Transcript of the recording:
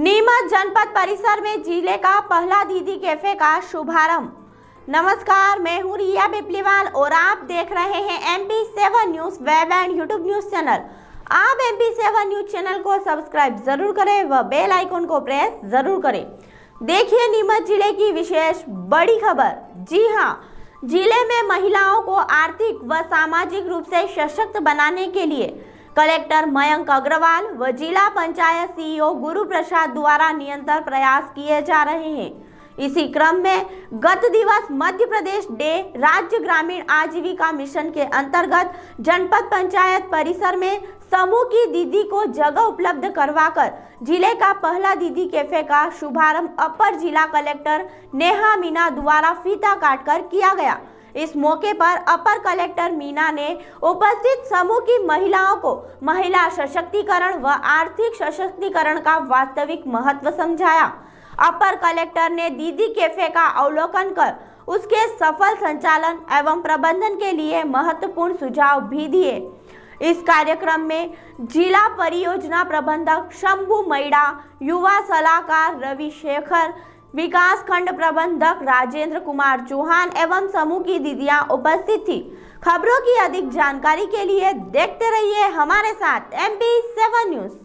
नीमच जनपद परिसर में जिले का पहला दीदी कैफे का शुभारंभ नमस्कार मैं हूँ रिया बिपलीवाल और आप देख रहे हैं M P seven news web and YouTube news channel आप M P seven news channel को सब्सक्राइब जरूर करें व बेल आइकन को प्रेस जरूर करें देखिए नीमच जिले की विशेष बड़ी खबर जी हाँ जिले में महिलाओं को आर्थिक व सामाजिक रूप से सशक्त बनाने के लिए कलेक्टर मयंक अग्रवाल व जिला पंचायत सीईओ गुरु प्रसाद द्वारा निरंतर प्रयास किए जा रहे हैं इसी क्रम में गत दिवस मध्य प्रदेश डे राज्य ग्रामीण आजीविका मिशन के अंतर्गत जनपद पंचायत परिसर में समूह की दीदी को जगह उपलब्ध करवाकर जिले का पहला दीदी कैफे का शुभारंभ अपर जिला कलेक्टर नेहा मीना द्वारा फीता काटकर किया गया इस मौके पर अपर कलेक्टर मीना ने उपस्थित समूह की महिलाओं को महिला सशक्तिकरण व आर्थिक सशक्तिकरण का वास्तविक महत्व समझाया अपर कलेक्टर ने दीदी कैफे का अवलोकन कर उसके सफल संचालन एवं प्रबंधन के लिए महत्वपूर्ण सुझाव भी दिए इस कार्यक्रम में जिला परियोजना प्रबंधक शंभू मैडा युवा सलाहकार रवि शेखर विकास खंड प्रबंधक राजेंद्र कुमार चौहान एवं समूह की दीदिया उपस्थित थी खबरों की अधिक जानकारी के लिए देखते रहिए हमारे साथ एम पी सेवन न्यूज़